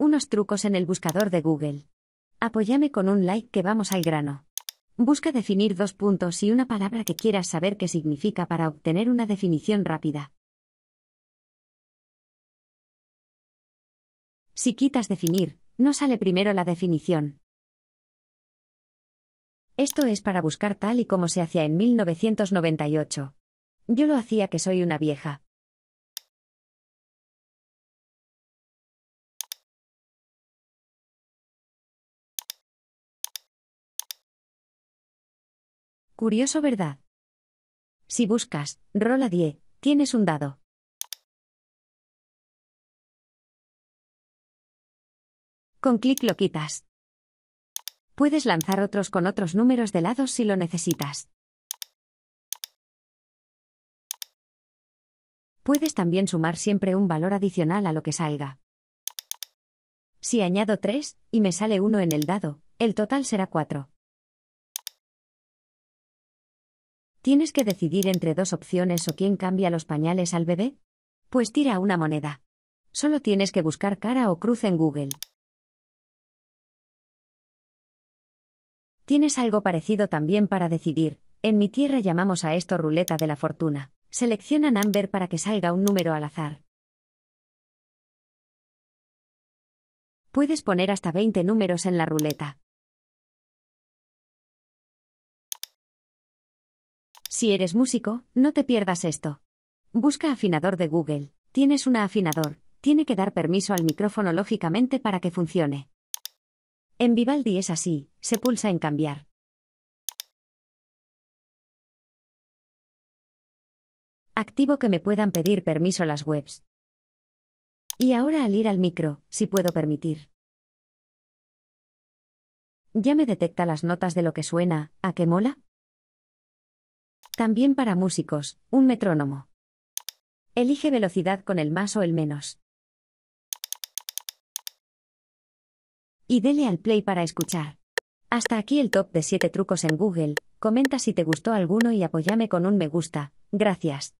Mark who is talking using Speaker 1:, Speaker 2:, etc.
Speaker 1: Unos trucos en el buscador de Google. Apóyame con un like que vamos al grano. Busca definir dos puntos y una palabra que quieras saber qué significa para obtener una definición rápida. Si quitas definir, no sale primero la definición. Esto es para buscar tal y como se hacía en 1998. Yo lo hacía que soy una vieja.
Speaker 2: Curioso, ¿verdad? Si buscas, rola 10, tienes un dado. Con clic lo quitas. Puedes lanzar otros con otros números
Speaker 1: de lados si lo necesitas. Puedes también sumar siempre un valor adicional a lo que salga. Si añado 3, y me sale 1 en el dado, el total será 4. ¿Tienes que decidir entre dos opciones o quién cambia los pañales al bebé? Pues tira una moneda. Solo tienes que buscar cara o cruz en Google. Tienes algo parecido también para decidir. En mi tierra llamamos a esto ruleta de la fortuna. Selecciona number para que salga un número al azar.
Speaker 2: Puedes poner hasta 20 números en la ruleta.
Speaker 1: Si eres músico, no te pierdas esto. Busca afinador de Google. Tienes un afinador. Tiene que dar permiso al micrófono lógicamente para que funcione. En Vivaldi es así, se pulsa en cambiar. Activo que me puedan pedir permiso las webs. Y ahora al ir al micro, si puedo permitir. Ya me detecta las notas de lo que suena, ¿a qué mola? También para músicos, un metrónomo. Elige velocidad con el más o el menos. Y dele al play para escuchar. Hasta aquí el top de 7 trucos en Google, comenta si te gustó alguno y apóyame con un me gusta, gracias.